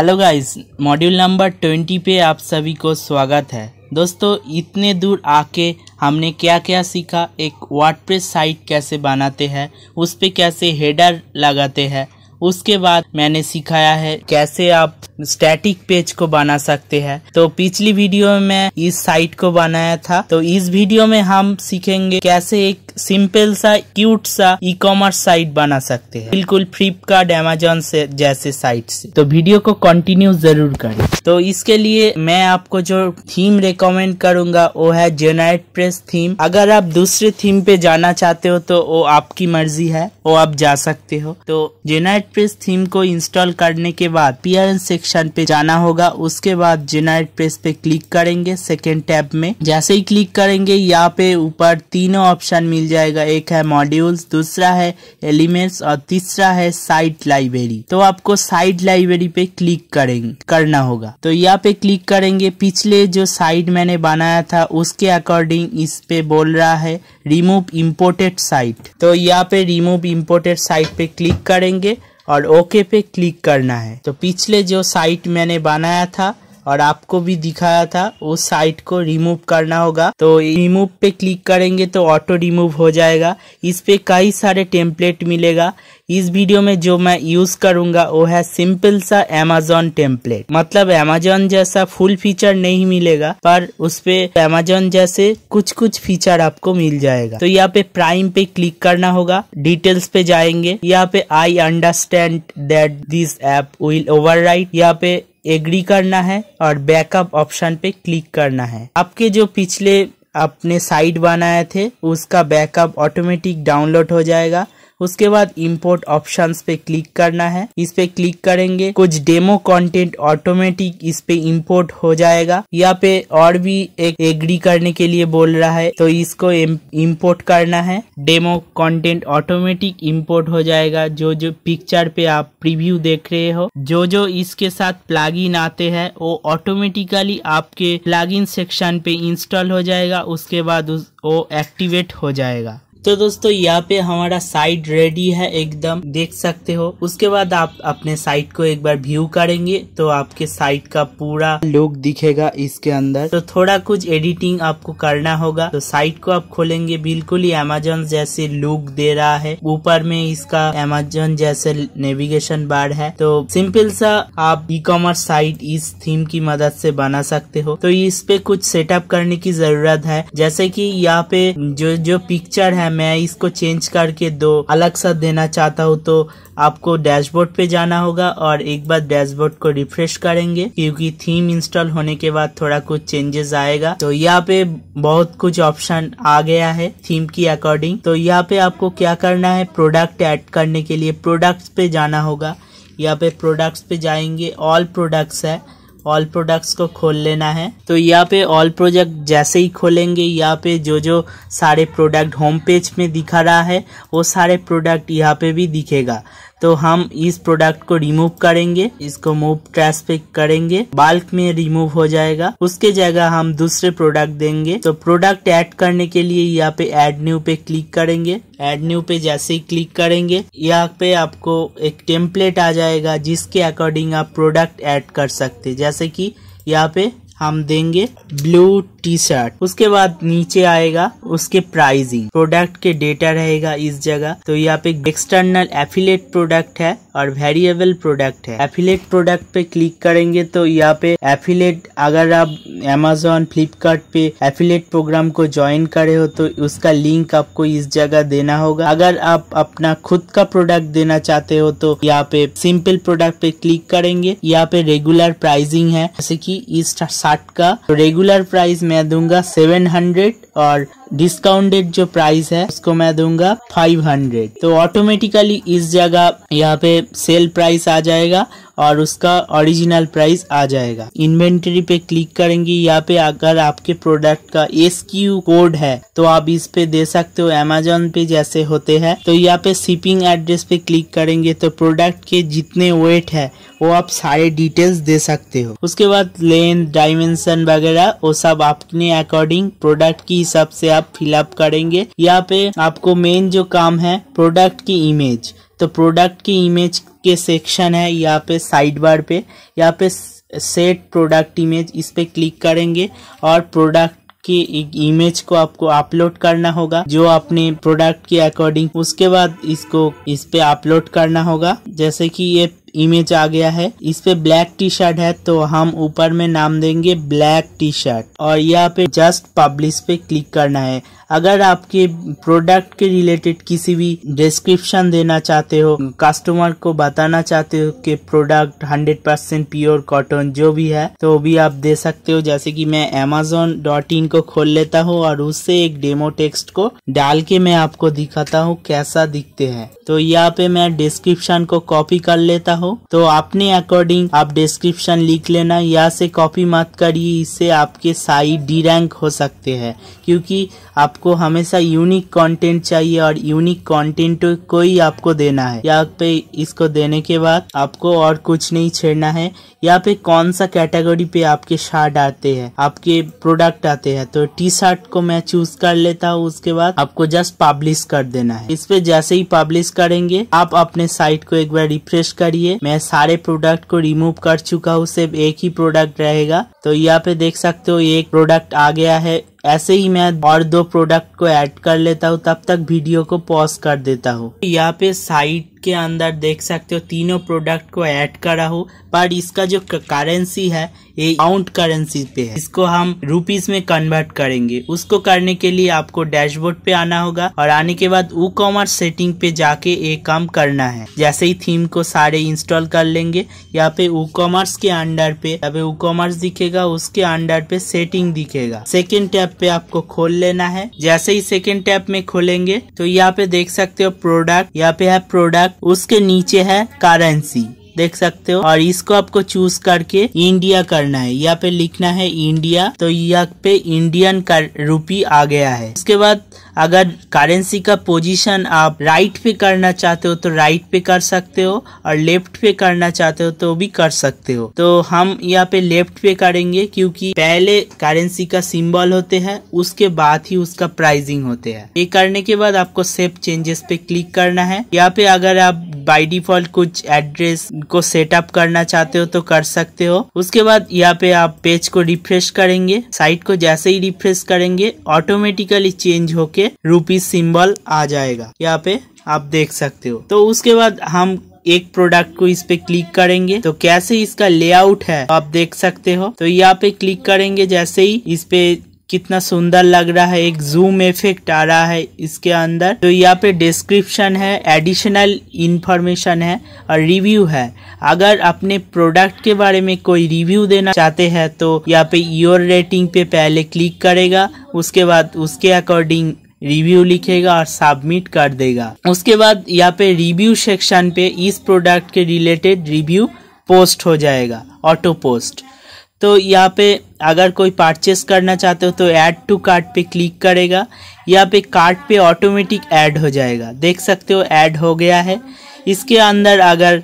hello guys module number twenty पे आप सभी को स्वागत है दोस्तों इतने दूर आके हमने क्या क्या सीखा एक वाटप्रेस साइट कैसे बनाते हैं उस पर कैसे हेडर लगाते हैं उसके बाद मैंने सिखाया है कैसे आप स्टैटिक पेज को बना सकते हैं तो पिछली वीडियो में मैं इस साइट को बनाया था तो इस वीडियो में हम सीखेंगे कैसे एक सिंपल सा क्यूट सा ई कॉमर्स साइट बना सकते हैं बिल्कुल फ्लिपकार्ट एमेजोन से जैसे साइट से तो वीडियो को कंटिन्यू जरूर करें तो इसके लिए मैं आपको जो थीम रिकमेंड करूंगा वो है जेनाइट प्रेस थीम अगर आप दूसरे थीम पे जाना चाहते हो तो वो आपकी मर्जी है वो आप जा सकते हो तो जेनाइट प्रेस थीम को इंस्टॉल करने के बाद पीआरएन सेक्शन पे जाना होगा उसके बाद जेनाइट प्रेस पे क्लिक करेंगे सेकेंड टैब में जैसे ही क्लिक करेंगे यहाँ पे ऊपर तीनों ऑप्शन मिल मिल जाएगा एक है मॉड्यूल्स दूसरा है एलिमेंट्स और तीसरा है साइट लाइब्रेरी तो आपको साइट लाइब्रेरी पे क्लिक करेंगे करना होगा तो यहाँ पे क्लिक करेंगे पिछले जो साइट मैंने बनाया था उसके अकॉर्डिंग इस पे बोल रहा है रिमूव इम्पोर्टेड साइट तो यहाँ पे रिमूव इम्पोर्टेड साइट पे क्लिक करेंगे और ओके पे क्लिक करना है तो पिछले जो साइट मैंने बनाया था और आपको भी दिखाया था उस साइट को रिमूव करना होगा तो रिमूव पे क्लिक करेंगे तो ऑटो रिमूव हो जाएगा इस पे कई सारे टेम्पलेट मिलेगा इस वीडियो में जो मैं यूज करूंगा वो है सिंपल सा अमेजोन टेम्पलेट मतलब एमेजोन जैसा फुल फीचर नहीं मिलेगा पर उसपे अमेजोन जैसे कुछ कुछ फीचर आपको मिल जाएगा तो यहाँ पे प्राइम पे क्लिक करना होगा डिटेल्स पे जाएंगे यहाँ पे I understand that this app will over यहाँ पे एग्री करना है और बैकअप ऑप्शन पे क्लिक करना है आपके जो पिछले अपने साइट बनाए थे उसका बैकअप ऑटोमेटिक डाउनलोड हो जाएगा उसके बाद इम्पोर्ट ऑप्शन पे क्लिक करना है इस पे क्लिक करेंगे कुछ डेमो कंटेंट ऑटोमेटिक इस पे इम्पोर्ट हो जाएगा या पे और भी एक एग्री करने के लिए बोल रहा है तो इसको इम्पोर्ट करना है डेमो कंटेंट ऑटोमेटिक इम्पोर्ट हो जाएगा जो जो पिक्चर पे आप प्रीव्यू देख रहे हो जो जो इसके साथ प्लाग आते हैं वो ऑटोमेटिकली आपके प्लाग सेक्शन पे इंस्टॉल हो जाएगा उसके बाद उस, वो एक्टिवेट हो जाएगा तो दोस्तों यहाँ पे हमारा साइट रेडी है एकदम देख सकते हो उसके बाद आप अपने साइट को एक बार व्यू करेंगे तो आपके साइट का पूरा लुक दिखेगा इसके अंदर तो थोड़ा कुछ एडिटिंग आपको करना होगा तो साइट को आप खोलेंगे बिल्कुल ही अमेजोन जैसे लुक दे रहा है ऊपर में इसका अमेजोन जैसे नेविगेशन बार है तो सिंपल सा आप ई कॉमर्स साइट इस थीम की मदद से बना सकते हो तो इस पे कुछ सेटअप करने की जरूरत है जैसे की यहाँ पे जो जो पिक्चर है मैं इसको चेंज करके दो अलग सा देना चाहता हूँ तो आपको डैशबोर्ड पे जाना होगा और एक बार डैशबोर्ड को रिफ्रेश करेंगे क्योंकि थीम इंस्टॉल होने के बाद थोड़ा कुछ चेंजेस आएगा तो यहाँ पे बहुत कुछ ऑप्शन आ गया है थीम की अकॉर्डिंग तो यहाँ पे आपको क्या करना है प्रोडक्ट ऐड करने के लिए प्रोडक्ट्स पे जाना होगा यहाँ पे प्रोडक्ट्स पे जाएंगे ऑल प्रोडक्ट्स है ऑल प्रोडक्ट्स को खोल लेना है तो यहाँ पे ऑल प्रोजेक्ट जैसे ही खोलेंगे यहाँ पे जो जो सारे प्रोडक्ट होम पेज में दिखा रहा है वो सारे प्रोडक्ट यहाँ पे भी दिखेगा तो हम इस प्रोडक्ट को रिमूव करेंगे इसको मूव ट्रांसपेक करेंगे बाल्क में रिमूव हो जाएगा उसके जगह हम दूसरे प्रोडक्ट देंगे तो प्रोडक्ट ऐड करने के लिए यहाँ पे ऐड न्यू पे क्लिक करेंगे ऐड न्यू पे जैसे ही क्लिक करेंगे यहाँ पे आपको एक टेम्पलेट आ जाएगा जिसके अकॉर्डिंग आप प्रोडक्ट ऐड कर सकते जैसे कि यहाँ पे हम देंगे ब्लू टी शर्ट उसके बाद नीचे आएगा उसके प्राइसिंग प्रोडक्ट के डेटा रहेगा इस जगह तो यहाँ पे एक्सटर्नल एफिलेट प्रोडक्ट है और वेरिएबल प्रोडक्ट है एफिलेट प्रोडक्ट पे क्लिक करेंगे तो यहाँ पे एफिलेट अगर आप एमेजोन फ्लिपकार्ट पे एफिलेट प्रोग्राम को ज्वाइन करे हो तो उसका लिंक आपको इस जगह देना होगा अगर आप अपना खुद का प्रोडक्ट देना चाहते हो तो यहाँ पे सिंपल प्रोडक्ट पे क्लिक करेंगे यहाँ पे रेगुलर प्राइसिंग है जैसे कि इस शर्ट का तो रेगुलर प्राइस मैं दूंगा सेवन हंड्रेड और डिस्काउंटेड जो प्राइस है उसको मैं दूंगा फाइव हंड्रेड तो ऑटोमेटिकली इस जगह यहाँ पे सेल प्राइस आ जाएगा और उसका ओरिजिनल प्राइस आ जाएगा इन्वेंटरी पे क्लिक करेंगे यहाँ पे अगर आपके प्रोडक्ट का एस कोड है तो आप इस पे दे सकते हो अमेजोन पे जैसे होते हैं तो यहाँ पे शिपिंग एड्रेस पे क्लिक करेंगे तो प्रोडक्ट के जितने वेट है वो आप सारे डिटेल्स दे सकते हो उसके बाद लेंथ डायमेंशन वगैरह वो सब अपने अकॉर्डिंग प्रोडक्ट के हिसाब से आप फिलअप करेंगे यहाँ पे आपको मेन जो काम है प्रोडक्ट की इमेज तो प्रोडक्ट की इमेज के सेक्शन है यहाँ पे साइड बार पे यहाँ पे सेट प्रोडक्ट इमेज इस पे क्लिक करेंगे और प्रोडक्ट की इमेज को आपको अपलोड करना होगा जो अपने प्रोडक्ट के अकॉर्डिंग उसके बाद इसको इस पे अपलोड करना होगा जैसे कि ये इमेज आ गया है इस पे ब्लैक टी शर्ट है तो हम ऊपर में नाम देंगे ब्लैक टी शर्ट और यहाँ पे जस्ट पब्लिश पे क्लिक करना है अगर आपके प्रोडक्ट के रिलेटेड किसी भी डिस्क्रिप्शन देना चाहते हो कस्टमर को बताना चाहते हो कि प्रोडक्ट 100 परसेंट प्योर कॉटन जो भी है तो भी आप दे सकते हो जैसे कि मैं अमेजोन डॉट इन को खोल लेता हूँ और उससे एक डेमो टेक्स्ट को डाल के मैं आपको दिखाता हूँ कैसा दिखते हैं तो यहाँ पे मैं डिस्क्रिप्शन को कॉपी कर लेता हूँ तो अपने अकॉर्डिंग आप डिस्क्रिप्शन लिख लेना यहाँ से कॉपी मत करिए इससे आपके साइड डी रैंक हो सकते हैं क्योंकि आप आपको हमेशा यूनिक कंटेंट चाहिए और यूनिक कंटेंट को ही आपको देना है यहाँ पे इसको देने के बाद आपको और कुछ नहीं छेड़ना है यहाँ पे कौन सा कैटेगरी पे आपके शर्ट आते हैं आपके प्रोडक्ट आते हैं तो टी शर्ट को मैं चूज कर लेता हूँ उसके बाद आपको जस्ट पब्लिश कर देना है इस पे जैसे ही पब्लिश करेंगे आप अपने साइट को एक बार रिफ्रेश करिए मैं सारे प्रोडक्ट को रिमूव कर चुका हूँ सिर्फ एक ही प्रोडक्ट रहेगा तो यहाँ पे देख सकते हो एक प्रोडक्ट आ गया है ऐसे ही मैं और दो प्रोडक्ट को ऐड कर लेता हूँ तब तक वीडियो को पॉज कर देता हूँ यहाँ पे साइट के अंदर देख सकते हो तीनों प्रोडक्ट को ऐड करा हो पर इसका जो करेंसी है ये अकाउंट करेंसी पे है इसको हम रुपीस में कन्वर्ट करेंगे उसको करने के लिए आपको डैशबोर्ड पे आना होगा और आने के बाद वो कॉमर्स सेटिंग पे जाके ये काम करना है जैसे ही थीम को सारे इंस्टॉल कर लेंगे यहाँ पे वो कॉमर्स के अंडर पे यहाँ पे वो कॉमर्स दिखेगा उसके अंडर पे सेटिंग दिखेगा सेकेंड टैप पे आपको खोल लेना है जैसे ही सेकेंड टैप में खोलेंगे तो यहाँ पे देख सकते हो प्रोडक्ट यहाँ पे है प्रोडक्ट बाद उसके नीचे है करेंसी देख सकते हो और इसको आपको चूज करके इंडिया करना है यहाँ पे लिखना है इंडिया तो यहाँ पे इंडियन कर, रूपी आ गया है उसके बाद अगर करेंसी का पोजीशन आप राइट पे करना चाहते हो तो राइट पे कर सकते हो और लेफ्ट पे करना चाहते हो तो भी कर सकते हो तो हम यहाँ पे लेफ्ट पे करेंगे क्योंकि पहले करेंसी का सिंबल होते हैं उसके बाद ही उसका प्राइसिंग होते हैं ये करने के बाद आपको सेफ चेंजेस पे क्लिक करना है यहाँ पे अगर आप बाई डिफॉल्ट कुछ एड्रेस को सेटअप करना चाहते हो तो कर सकते हो उसके बाद यहाँ पे आप पेज को रिफ्रेश करेंगे साइट को जैसे ही रिफ्रेश करेंगे ऑटोमेटिकली चेंज होके के रूपी सिंबल आ जाएगा यहाँ पे आप देख सकते हो तो उसके बाद हम एक प्रोडक्ट को इस पे क्लिक करेंगे तो कैसे इसका लेआउट है आप देख सकते हो तो यहाँ पे क्लिक करेंगे जैसे ही इस पे कितना सुंदर लग रहा है एक जूम इफेक्ट आ रहा है इसके अंदर तो यहाँ पे डिस्क्रिप्शन है एडिशनल इंफॉर्मेशन है और रिव्यू है अगर अपने प्रोडक्ट के बारे में कोई रिव्यू देना चाहते हैं तो यहाँ पे योर रेटिंग पे पहले क्लिक करेगा उसके बाद उसके अकॉर्डिंग रिव्यू लिखेगा और सबमिट कर देगा उसके बाद यहाँ पे रिव्यू सेक्शन पे इस प्रोडक्ट के रिलेटेड रिव्यू पोस्ट हो जाएगा ऑटो पोस्ट तो यहाँ पे अगर कोई परचेस करना चाहते हो तो ऐड टू कार्ट पे क्लिक करेगा यहाँ पे कार्ट पे ऑटोमेटिक ऐड हो जाएगा देख सकते हो ऐड हो गया है इसके अंदर अगर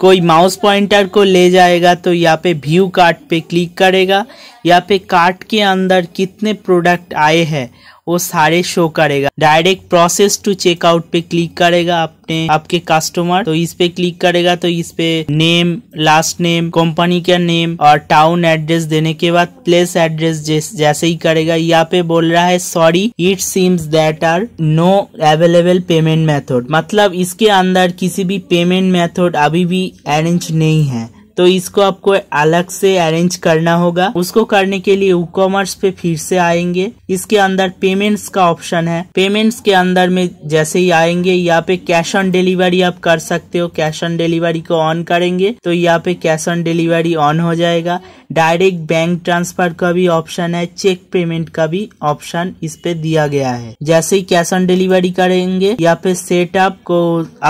कोई माउस पॉइंटर को ले जाएगा तो यहाँ पे व्यू कार्ट पे क्लिक करेगा यहाँ पे कार्ट के अंदर कितने प्रोडक्ट आए हैं वो सारे शो करेगा डायरेक्ट प्रोसेस टू चेकआउट पे क्लिक करेगा अपने आपके कस्टमर तो इस पे क्लिक करेगा तो इस पे नेम लास्ट नेम कंपनी का नेम और टाउन एड्रेस देने के बाद प्लेस एड्रेस जैसे ही करेगा यहाँ पे बोल रहा है sorry it seems that are no available payment method मतलब इसके अंदर किसी भी पेमेंट मेथड अभी भी अरेंज नहीं है तो इसको आपको अलग से अरेंज करना होगा उसको करने के लिए कॉमर्स पे फिर से आएंगे इसके अंदर पेमेंट्स का ऑप्शन है पेमेंट्स के अंदर में जैसे ही आएंगे यहाँ पे कैश ऑन डिलीवरी आप कर सकते हो कैश ऑन डिलीवरी को ऑन करेंगे तो यहाँ पे कैश ऑन डिलीवरी ऑन हो जाएगा डायरेक्ट बैंक ट्रांसफर का भी ऑप्शन है चेक पेमेंट का भी ऑप्शन इस पे दिया गया है जैसे ही कैश ऑन डिलीवरी करेंगे यहाँ पे सेटअप को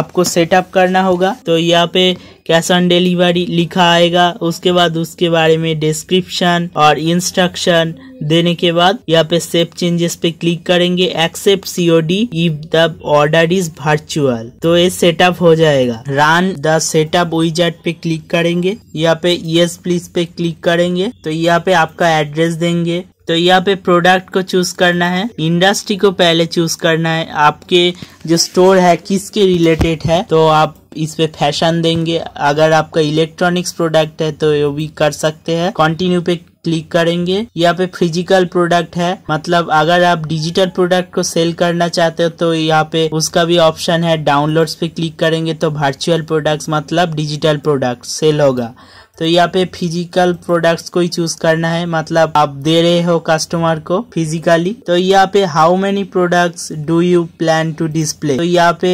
आपको सेटअप करना होगा तो यहाँ पे कैश ऑन डिलीवरी लिखा आएगा उसके बाद उसके बारे में डिस्क्रिप्शन और इंस्ट्रक्शन देने के बाद यहाँ पे सेफ चेंजेस पे क्लिक करेंगे accept COD if the order is virtual तो ये सेटअप हो जाएगा रन द सेटअप विजेट पे क्लिक करेंगे यहाँ पे यस प्लीज पे क्लिक करेंगे तो यहाँ पे आपका एड्रेस देंगे तो यहाँ पे प्रोडक्ट को चूज करना है इंडस्ट्री को पहले चूज करना है आपके जो स्टोर है किसके रिलेटेड है तो आप इस पे फैशन देंगे अगर आपका इलेक्ट्रॉनिक्स प्रोडक्ट है तो ये भी कर सकते हैं कंटिन्यू पे क्लिक करेंगे यहाँ पे फिजिकल प्रोडक्ट है मतलब अगर आप डिजिटल प्रोडक्ट को सेल करना चाहते हो तो यहाँ पे उसका भी ऑप्शन है डाउनलोड्स पे क्लिक करेंगे तो वर्चुअल प्रोडक्ट्स मतलब डिजिटल प्रोडक्ट सेल होगा तो यहाँ पे फिजिकल प्रोडक्ट्स को ही चूज करना है मतलब आप दे रहे हो कस्टमर को फिजिकली तो यहाँ पे how many products do you plan to display तो यहाँ पे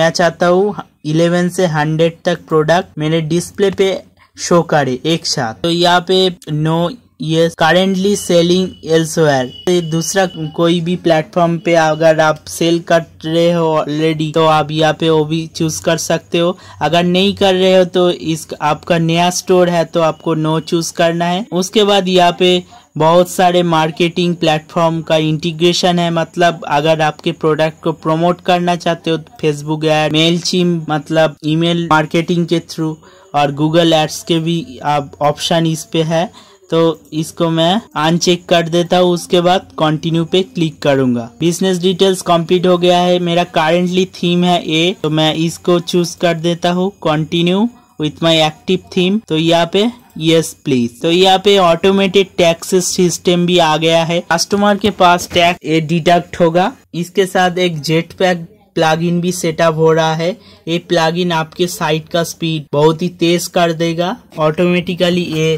मैं चाहता हूँ 11 से 100 तक प्रोडक्ट मेरे डिस्प्ले पे शो करे एक साथ तो यहाँ पे नो तो ये करेंटली सेलिंग एल्सवेयर दूसरा कोई भी प्लेटफॉर्म पे अगर आप सेल कर रहे हो ऑलरेडी तो आप यहाँ पे वो भी चूज कर सकते हो अगर नहीं कर रहे हो तो इस आपका नया स्टोर है तो आपको नो चूज करना है उसके बाद यहाँ पे बहुत सारे मार्केटिंग प्लेटफॉर्म का इंटीग्रेशन है मतलब अगर आपके प्रोडक्ट को प्रमोट करना चाहते हो फेसबुक एड मेल मतलब ईमेल मार्केटिंग के थ्रू और गूगल एड्स के भी आप ऑप्शन इस पे है तो इसको मैं अनचेक कर देता हूँ उसके बाद कंटिन्यू पे क्लिक करूंगा बिजनेस डिटेल्स कंप्लीट हो गया है मेरा करेंटली थीम है ए तो मैं इसको चूज कर देता हूँ continue with my active theme तो यहाँ पे यस प्लीज तो यहाँ पे ऑटोमेटेड टैक्स सिस्टम भी आ गया है कस्टमर के पास टैक्स डिडक्ट होगा इसके साथ एक जेट पैक प्लगइन भी सेटअप हो रहा है ये प्लगइन आपके साइट का स्पीड बहुत ही तेज कर देगा ऑटोमेटिकली ये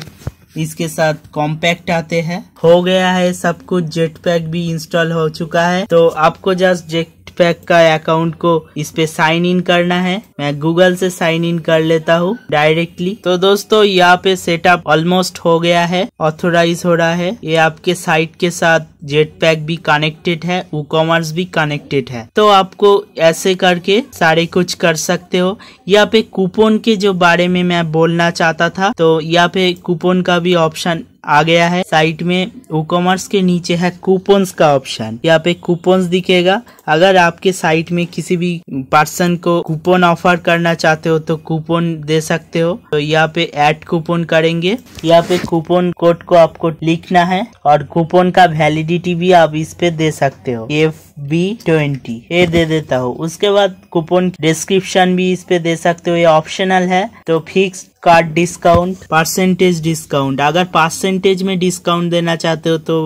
इसके साथ कॉम्पैक्ट आते हैं हो गया है सब कुछ जेट पैक भी इंस्टॉल हो चुका है तो आपको जस्ट जेट पैक का अकाउंट को इस पे साइन इन करना है मैं गूगल से साइन इन कर लेता हूँ डायरेक्टली तो दोस्तों यहाँ पे सेटअप ऑलमोस्ट हो गया है ऑथोराइज हो रहा है ये आपके साइट के साथ जेट पैक भी कनेक्टेड है वो कॉमर्स भी कनेक्टेड है तो आपको ऐसे करके सारे कुछ कर सकते हो यहाँ पे कूपन के जो बारे में मैं बोलना चाहता था तो यहाँ पे कूपन का भी ऑप्शन आ गया है साइट में वो कॉमर्स के नीचे है कूपन्स का ऑप्शन यहाँ पे कूपन्स दिखेगा अगर आपके साइट में किसी भी पर्सन को कूपन ऑफर करना चाहते हो तो कूपन दे सकते हो तो यहाँ पे ऐड कूपन करेंगे यहाँ पे कूपन कोड को आपको लिखना है और कूपन का वैलिडिटी भी आप इस पे दे सकते हो एफ बी ट्वेंटी ये दे देता हूँ उसके बाद कूपन डिस्क्रिप्शन भी इस पे दे सकते हो ये ऑप्शनल है तो fix cart discount percentage discount अगर परसेंटेज में डिस्काउंट देना चाहते हो तो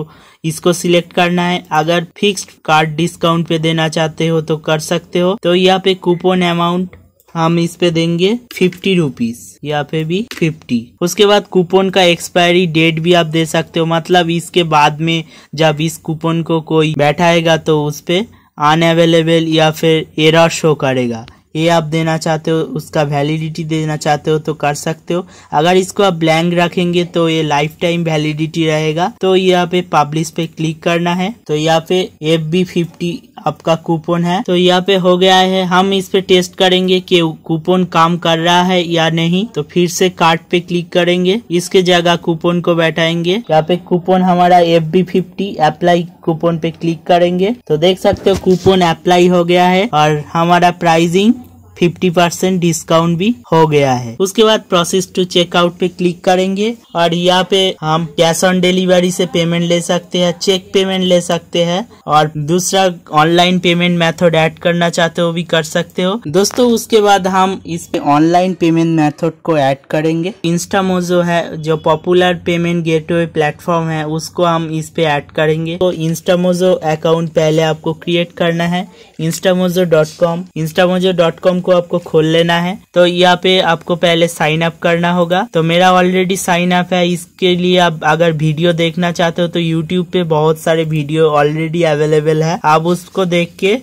इसको सिलेक्ट करना है अगर फिक्स्ड कार्ड डिस्काउंट पे देना चाहते हो तो कर सकते हो तो यहाँ पे कूपन अमाउंट हम इस पे देंगे फिफ्टी रुपीज यहाँ पे भी फिफ्टी उसके बाद कूपन का एक्सपायरी डेट भी आप दे सकते हो मतलब इसके बाद में जब इस कूपन को कोई बैठाएगा तो उस पे अनअवेलेबल या फिर एरर शो करेगा ये आप देना चाहते हो उसका वैलिडिटी देना चाहते हो तो कर सकते हो अगर इसको आप ब्लैंक रखेंगे तो ये लाइफ टाइम वैलिडिटी रहेगा तो यहाँ पे पब्लिश पे क्लिक करना है तो यहाँ पे एफ बी फिफ्टी आपका कूपन है तो यहाँ पे हो गया है हम इस पे टेस्ट करेंगे कि कूपन काम कर रहा है या नहीं तो फिर से कार्ड पे क्लिक करेंगे इसके जगह कूपन को बैठाएंगे यहाँ पे कूपन हमारा F B fifty apply coupon पे क्लिक करेंगे तो देख सकते हो कूपन अप्लाई हो गया है और हमारा प्राइजिंग फिफ्टी परसेंट डिस्काउंट भी हो गया है उसके बाद प्रोसेस टू चेकआउट पे क्लिक करेंगे और यहाँ पे हम कैश ऑन डिलीवरी से पेमेंट ले सकते हैं चेक पेमेंट ले सकते हैं और दूसरा ऑनलाइन पेमेंट मेथड ऐड करना चाहते हो भी कर सकते हो दोस्तों उसके बाद हम इस पे ऑनलाइन पेमेंट मेथड को ऐड करेंगे इंस्टामोजो है जो पॉपुलर पेमेंट गेटवे प्लेटफॉर्म है उसको हम इस पे ऐड करेंगे तो इंस्टामोजो अकाउंट पहले आपको क्रिएट करना है Instamojo dot com Instamojo dot com को आपको खोल लेना है तो यहाँ पे आपको पहले साइन अप करना होगा तो मेरा ऑलरेडी साइन अप है इसके लिए आप अगर वीडियो देखना चाहते हो तो यूट्यूब पे बहुत सारे वीडियो ऑलरेडी अवेलेबल है आप उसको देख के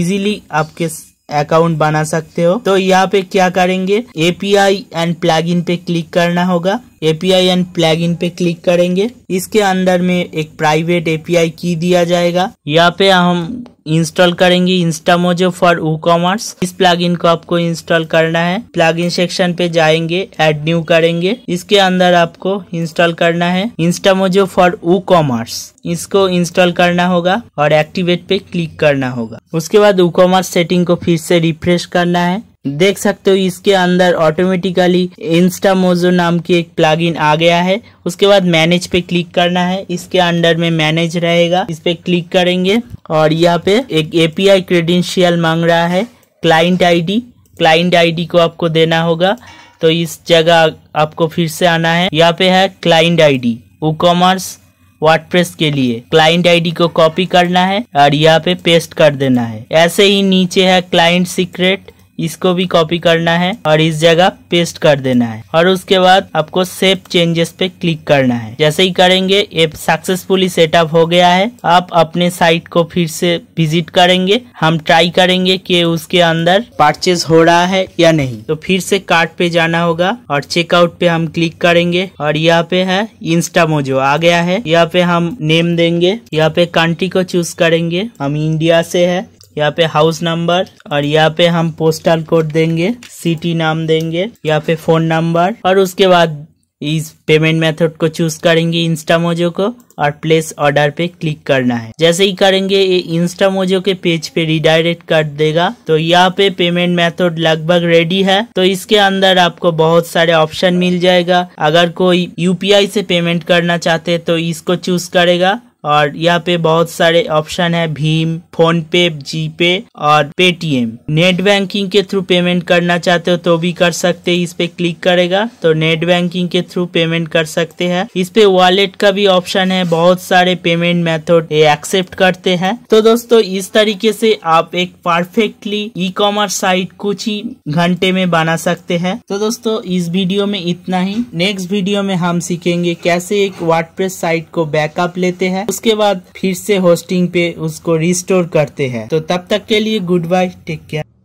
इजिली आपके अकाउंट बना सकते हो तो यहाँ पे क्या करेंगे एपीआई एंड प्लग पे क्लिक करना होगा एपीआई एंड प्लग पे क्लिक करेंगे इसके अंदर में एक प्राइवेट एपीआई की दिया जाएगा यहाँ पे हम इंस्टॉल करेंगे इंस्टामोजो फॉर वो कॉमर्स इस प्लगइन को आपको इंस्टॉल करना है प्लगइन सेक्शन पे जाएंगे एड न्यू करेंगे इसके अंदर आपको इंस्टॉल करना है इंस्टामोजो फॉर वो कॉमर्स इसको इंस्टॉल करना होगा और एक्टिवेट पे क्लिक करना होगा उसके बाद वो कॉमर्स सेटिंग को फिर से रिफ्रेश करना है देख सकते हो इसके अंदर ऑटोमेटिकली इंस्टा मोजो नाम की एक प्लगइन आ गया है उसके बाद मैनेज पे क्लिक करना है इसके अंडर में मैनेज रहेगा इस पे क्लिक करेंगे और यहाँ पे एक एपीआई क्रेडेंशियल मांग रहा है क्लाइंट आईडी क्लाइंट आईडी को आपको देना होगा तो इस जगह आपको फिर से आना है यहाँ पे है client ID e commerce WordPress के लिए क्लाइंट आईडी को कॉपी करना है और यहाँ पे पेस्ट कर देना है ऐसे ही नीचे है क्लाइंट सीक्रेट इसको भी कॉपी करना है और इस जगह पेस्ट कर देना है और उसके बाद आपको सेव चेंजेस पे क्लिक करना है जैसे ही करेंगे ये सक्सेसफुली सेटअप हो गया है आप अपने साइट को फिर से विजिट करेंगे हम ट्राई करेंगे कि उसके अंदर परचेज हो रहा है या नहीं तो फिर से कार्ट पे जाना होगा और चेकआउट पे हम क्लिक करेंगे और यहाँ पे है इंस्टा मोजो आ गया है यहाँ पे हम नेम देंगे यहाँ पे कंट्री को चूज करेंगे हम इंडिया से है यहाँ पे हाउस नंबर और यहाँ पे हम पोस्टल कोड देंगे सिटी नाम देंगे यहाँ पे फोन नंबर और उसके बाद इस पेमेंट मेथड को चूज करेंगे इंस्टा मोजो को और प्लेस ऑर्डर पे क्लिक करना है जैसे ही करेंगे ये इंस्टा मोजो के पेज पे रिडायरेक्ट कर देगा तो यहाँ पे पेमेंट मेथड लगभग रेडी है तो इसके अंदर आपको बहुत सारे ऑप्शन मिल जाएगा अगर कोई यूपीआई से पेमेंट करना चाहते तो इसको चूज करेगा और यहाँ पे बहुत सारे ऑप्शन है भीम फोन पे जी पे और पेटीएम नेट बैंकिंग के थ्रू पेमेंट करना चाहते हो तो भी कर सकते हैं इस पे क्लिक करेगा तो नेट बैंकिंग के थ्रू पेमेंट कर सकते हैं इस पे वॉलेट का भी ऑप्शन है बहुत सारे पेमेंट मेथड ये एक्सेप्ट करते हैं तो दोस्तों इस तरीके से आप एक परफेक्टली ई कॉमर्स साइट कुछ ही घंटे में बना सकते हैं तो दोस्तों इस वीडियो में इतना ही नेक्स्ट वीडियो में हम सीखेंगे कैसे एक वर्डप्रेस साइट को बैकअप लेते हैं उसके बाद फिर से होस्टिंग पे उसको रिस्टोर करते हैं तो तब तक के लिए गुड बाय टेक केयर